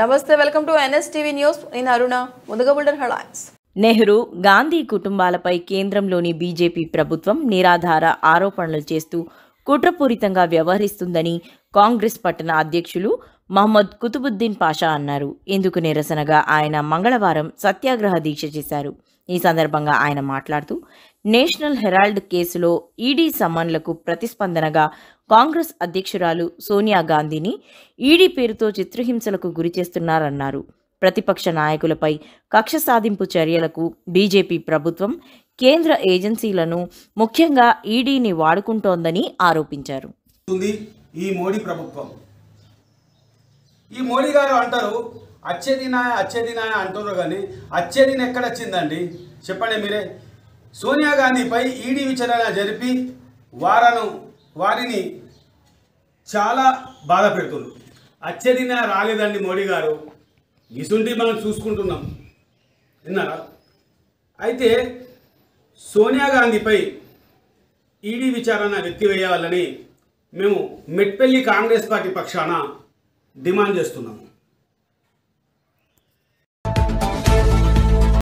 నమస్తే welcome to NS TV news నేను అరుణ ముందుగా బుల్డర్ హెడ్లైన్స్ నెహ్రూ గాంధీ కుటుంబాలపై కేంద్రంలోని బీజేపీ ప్రభుత్వం నిరాధార ఆరోపణలు చేస్తూ కుట్రపూరితంగా వ్యవహరిస్తుందని కాంగ్రెస్ పట్టణ అధ్యక్షులు మహమ్మద్ కుతుబుద్దీన్ పాషా అన్నారు ఇందుకు నిరసనగా ఆయన మంగళవారం సత్యాగ్రహ దీక్ష చేశారు ఈ సందర్భంగా ఆయన మాట్లాడుతూ నేషనల్ హెరాల్డ్ కేసులో ఈడీ సమన్లకు ప్రతిస్పందనగా కాంగ్రెస్ అధ్యక్షురాలు సోనియా గాంధీని ఈడీ పేరుతో చిత్రహింసలకు గురిచేస్తున్నారన్నారు ప్రతిపక్ష నాయకులపై కక్ష సాధింపు చర్యలకు బీజేపీ ప్రభుత్వం కేంద్ర ఏజెన్సీలను ముఖ్యంగా ఈడీని వాడుకుంటోందని ఆరోపించారు ఈ మోడీ ప్రభుత్వం ఈ మోడీ గారు అంటారు అంటున్నారు కానీ అచ్చేదిన ఎక్కడ వచ్చిందండి చెప్పండి మీరే సోనియా గాంధీపై ఈడీ విచారణ జరిపి వారను వారిని చాలా బాధ పెడుతుంది అత్యధిన రాలేదండి మోడీ గారు ఇసుంటి మనం చూసుకుంటున్నాం విన్నారా అయితే సోనియా గాంధీపై ఈడీ విచారణ ఎత్తివేయాలని మేము మెట్పల్లి కాంగ్రెస్ పార్టీ పక్షాన డిమాండ్ చేస్తున్నాము